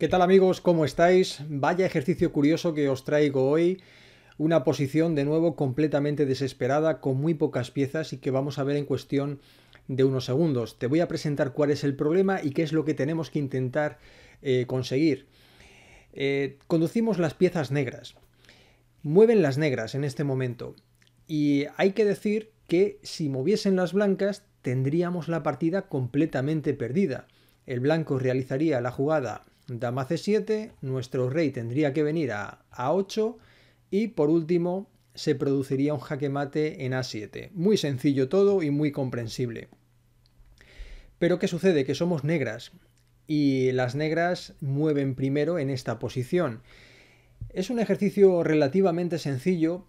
¿Qué tal amigos? ¿Cómo estáis? Vaya ejercicio curioso que os traigo hoy. Una posición de nuevo completamente desesperada con muy pocas piezas y que vamos a ver en cuestión de unos segundos. Te voy a presentar cuál es el problema y qué es lo que tenemos que intentar eh, conseguir. Eh, conducimos las piezas negras. Mueven las negras en este momento. Y hay que decir que si moviesen las blancas tendríamos la partida completamente perdida. El blanco realizaría la jugada dama c7, nuestro rey tendría que venir a a8 y por último se produciría un jaque mate en a7. Muy sencillo todo y muy comprensible. Pero ¿qué sucede? Que somos negras y las negras mueven primero en esta posición. Es un ejercicio relativamente sencillo,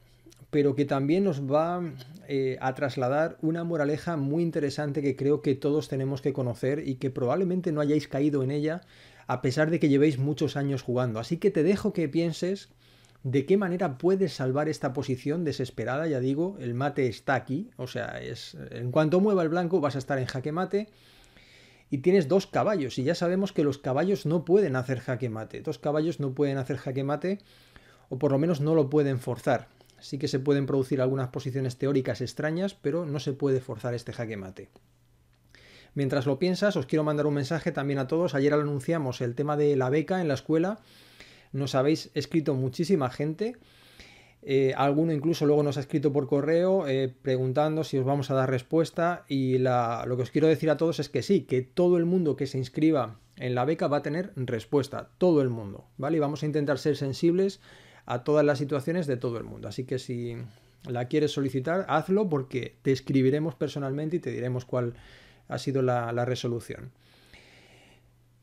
pero que también nos va eh, a trasladar una moraleja muy interesante que creo que todos tenemos que conocer y que probablemente no hayáis caído en ella a pesar de que llevéis muchos años jugando. Así que te dejo que pienses de qué manera puedes salvar esta posición desesperada. Ya digo, el mate está aquí, o sea, es en cuanto mueva el blanco vas a estar en jaque mate. Y tienes dos caballos, y ya sabemos que los caballos no pueden hacer jaque mate. Dos caballos no pueden hacer jaque mate, o por lo menos no lo pueden forzar. Sí que se pueden producir algunas posiciones teóricas extrañas, pero no se puede forzar este jaque mate. Mientras lo piensas, os quiero mandar un mensaje también a todos. Ayer anunciamos el tema de la beca en la escuela. Nos habéis escrito muchísima gente. Eh, alguno incluso luego nos ha escrito por correo eh, preguntando si os vamos a dar respuesta y lo que os quiero decir a todos es que sí, que todo el mundo que se inscriba en la beca va a tener respuesta, todo el mundo, ¿vale? Y vamos a intentar ser sensibles a todas las situaciones de todo el mundo. Así que si la quieres solicitar, hazlo porque te escribiremos personalmente y te diremos cuál ha sido la, resolución.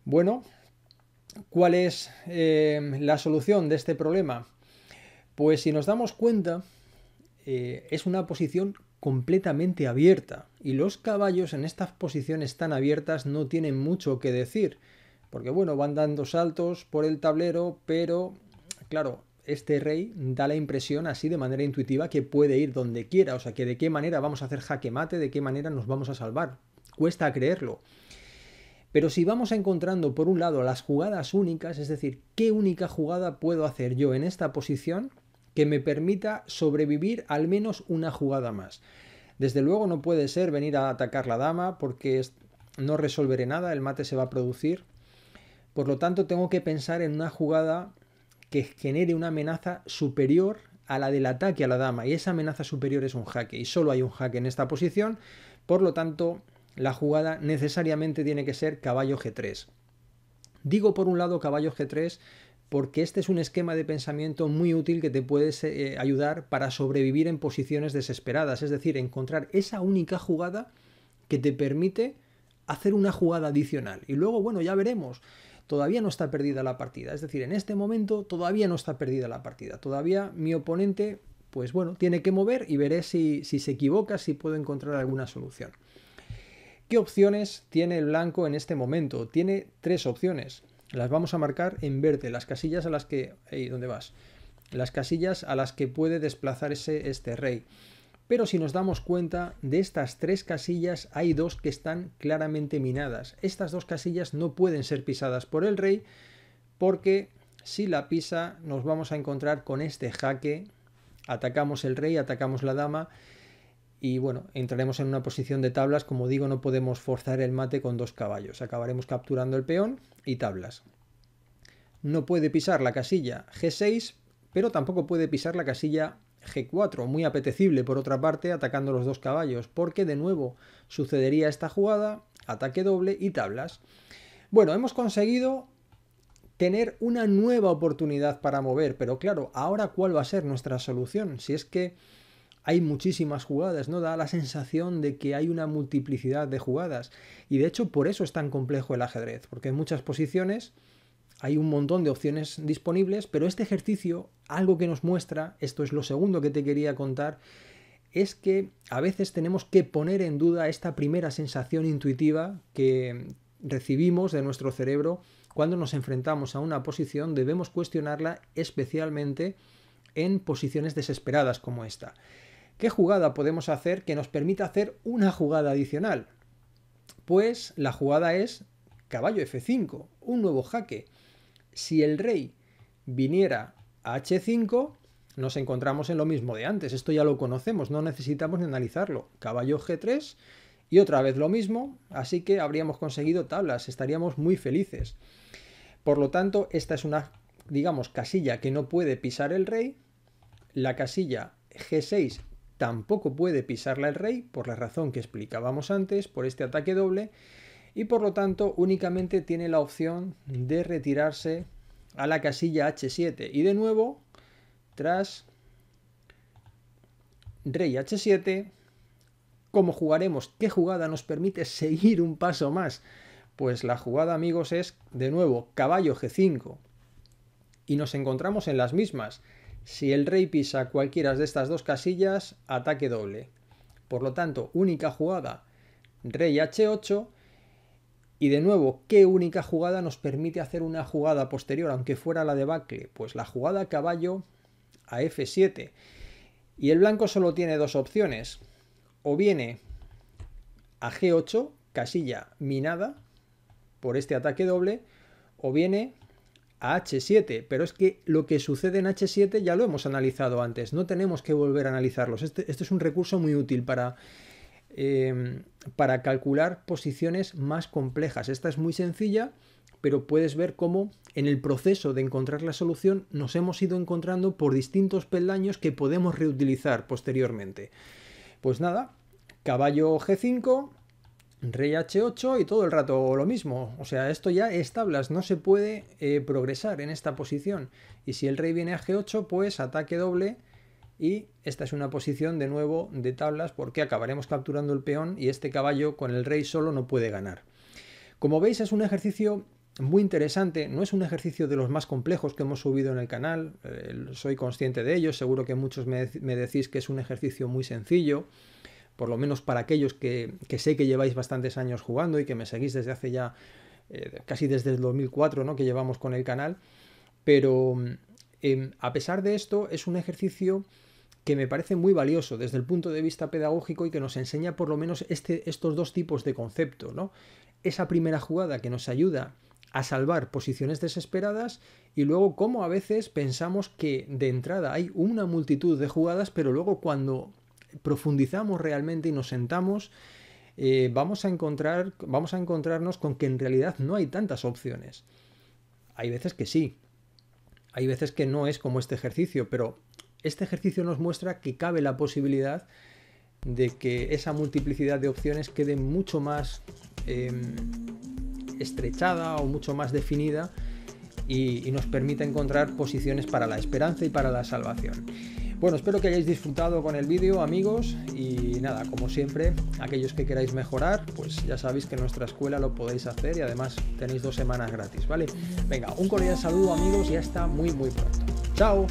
Bueno, ¿cuál es eh, la solución de este problema? Pues si nos damos cuenta, eh, es una posición completamente abierta y los caballos en estas posiciones tan abiertas no tienen mucho que decir, porque bueno, van dando saltos por el tablero, pero claro, este rey da la impresión así de manera intuitiva que puede ir donde quiera, o sea que de qué manera vamos a hacer jaque mate, de qué manera nos vamos a salvar cuesta creerlo. Pero si vamos encontrando, por un lado, las jugadas únicas, es decir, qué única jugada puedo hacer yo en esta posición que me permita sobrevivir al menos una jugada más. Desde luego no puede ser venir a atacar la dama porque no resolveré nada, el mate se va a producir. Por lo tanto, tengo que pensar en una jugada que genere una amenaza superior a la del ataque a la dama. Y esa amenaza superior es un jaque. Y solo hay un jaque en esta posición. Por lo tanto, la jugada necesariamente tiene que ser caballo G3. Digo por un lado caballo G3 porque este es un esquema de pensamiento muy útil que te puede eh, ayudar para sobrevivir en posiciones desesperadas, es decir, encontrar esa única jugada que te permite hacer una jugada adicional. Y luego, bueno, ya veremos. Todavía no está perdida la partida. Es decir, en este momento todavía no está perdida la partida. Todavía mi oponente, pues bueno, tiene que mover y veré si, si se equivoca, si puedo encontrar alguna solución. ¿Qué opciones tiene el blanco en este momento? Tiene tres opciones. Las vamos a marcar en verde, las casillas a las que... ¿Dónde vas? Las casillas a las que puede desplazarse este rey. Pero si nos damos cuenta, de estas tres casillas hay dos que están claramente minadas. Estas dos casillas no pueden ser pisadas por el rey porque si la pisa nos vamos a encontrar con este jaque. Atacamos el rey, atacamos la dama y bueno, entraremos en una posición de tablas, como digo, no podemos forzar el mate con dos caballos, acabaremos capturando el peón y tablas. No puede pisar la casilla G6, pero tampoco puede pisar la casilla G4, muy apetecible por otra parte atacando los dos caballos, porque de nuevo sucedería esta jugada, ataque doble y tablas. Bueno, hemos conseguido tener una nueva oportunidad para mover, pero claro, ahora cuál va a ser nuestra solución, si es que hay muchísimas jugadas, ¿no? Da la sensación de que hay una multiplicidad de jugadas. Y de hecho, por eso es tan complejo el ajedrez, porque en muchas posiciones hay un montón de opciones disponibles, pero este ejercicio, algo que nos muestra, esto es lo segundo que te quería contar, es que a veces tenemos que poner en duda esta primera sensación intuitiva que recibimos de nuestro cerebro cuando nos enfrentamos a una posición, debemos cuestionarla especialmente en posiciones desesperadas como esta. ¿Qué jugada podemos hacer que nos permita hacer una jugada adicional? Pues la jugada es caballo F5, un nuevo jaque. Si el rey viniera a H5, nos encontramos en lo mismo de antes. Esto ya lo conocemos, no necesitamos ni analizarlo. Caballo G3 y otra vez lo mismo, así que habríamos conseguido tablas, estaríamos muy felices. Por lo tanto, esta es una, digamos, casilla que no puede pisar el rey. La casilla G6 tampoco puede pisarla el rey, por la razón que explicábamos antes, por este ataque doble, y por lo tanto únicamente tiene la opción de retirarse a la casilla h7. Y de nuevo, tras rey h7, ¿cómo jugaremos? ¿Qué jugada nos permite seguir un paso más? Pues la jugada, amigos, es de nuevo caballo g5. Y nos encontramos en las mismas. Si el rey pisa cualquiera de estas dos casillas, ataque doble. Por lo tanto, única jugada, rey h8. Y de nuevo, ¿qué única jugada nos permite hacer una jugada posterior, aunque fuera la de Bacle? Pues la jugada caballo a f7. Y el blanco solo tiene dos opciones. O viene a g8, casilla minada, por este ataque doble, o viene H7, pero es que lo que sucede en H7 ya lo hemos analizado antes, no tenemos que volver a analizarlos. Este, este es un recurso muy útil para, em, para calcular posiciones más complejas. Esta es muy sencilla, pero puedes ver cómo en el proceso de encontrar la solución nos hemos ido encontrando por distintos peldaños que podemos reutilizar posteriormente. Pues nada, caballo G5, rey h8 y todo el rato lo mismo. O sea, esto ya es tablas, no se puede eh, progresar en esta posición. Y si el rey viene a g8, pues ataque doble. Y esta es una posición de nuevo de tablas porque acabaremos capturando el peón y este caballo con el rey solo no puede ganar. Como veis es un ejercicio muy interesante, no es un ejercicio de los más complejos que hemos subido en el canal, eh, soy consciente de ello, seguro que muchos me decís que es un ejercicio muy sencillo, por lo menos para aquellos que, sé que lleváis bastantes años jugando y que me seguís desde hace ya eh, casi desde el 2004 ¿no? que llevamos con el canal, pero em, a pesar de esto es un ejercicio que me parece muy valioso desde el punto de vista pedagógico y que nos enseña por lo menos este, estos dos tipos de concepto ¿no? Esa primera jugada que nos ayuda a salvar posiciones desesperadas y luego cómo a veces pensamos que de entrada hay una multitud de jugadas, pero luego cuando profundizamos realmente y nos sentamos, eh, vamos, a encontrar, vamos a encontrarnos con que en realidad no hay tantas opciones. Hay veces que sí, hay veces que no es como este ejercicio, pero este ejercicio nos muestra que cabe la posibilidad de que esa multiplicidad de opciones quede mucho más em, estrechada o mucho más definida y nos permita encontrar posiciones para la esperanza y para la salvación. Bueno, espero que hayáis disfrutado con el vídeo, amigos, y nada, como siempre, aquellos que queráis mejorar, pues ya sabéis que en nuestra escuela lo podéis hacer y además tenéis dos semanas gratis, ¿vale? Venga, un cordial saludo, amigos, y hasta muy, muy pronto. ¡Chao!